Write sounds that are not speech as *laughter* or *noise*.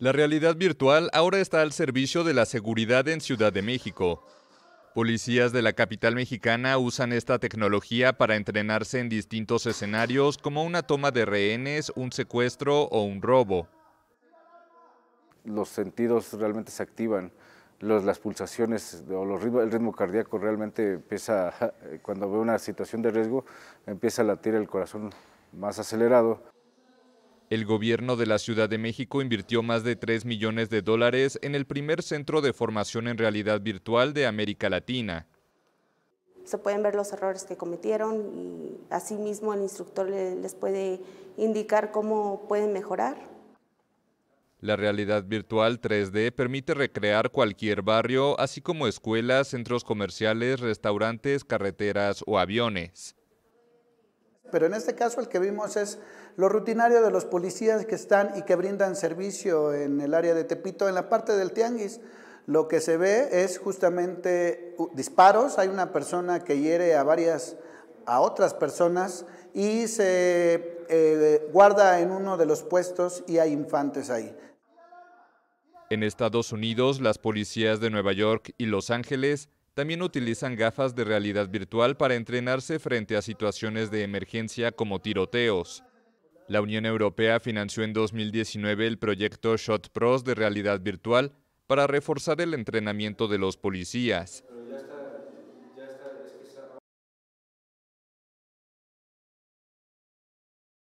La realidad virtual ahora está al servicio de la seguridad en Ciudad de México. Policías de la capital mexicana usan esta tecnología para entrenarse en distintos escenarios como una toma de rehenes, un secuestro o un robo. Los sentidos realmente se activan, las pulsaciones o el ritmo cardíaco realmente empieza, *laughs* cuando ve una situación de riesgo, empieza a latir el corazón más acelerado. El gobierno de la Ciudad de México invirtió más de 3 millones de dólares en el primer centro de formación en realidad virtual de América Latina. Se pueden ver los errores que cometieron y asimismo el instructor les puede indicar cómo pueden mejorar. La realidad virtual 3D permite recrear cualquier barrio, así como escuelas, centros comerciales, restaurantes, carreteras o aviones. Pero en este caso el que vimos es lo rutinario de los policías que están y que brindan servicio en el área de Tepito, en la parte del Tianguis. Lo que se ve es justamente uh, disparos, hay una persona que hiere a varias, a otras personas y se eh, guarda en uno de los puestos y hay infantes ahí. En Estados Unidos, las policías de Nueva York y Los Ángeles también utilizan gafas de realidad virtual para entrenarse frente a situaciones de emergencia como tiroteos. La Unión Europea financió en 2019 el proyecto Shot Pros de realidad virtual para reforzar el entrenamiento de los policías.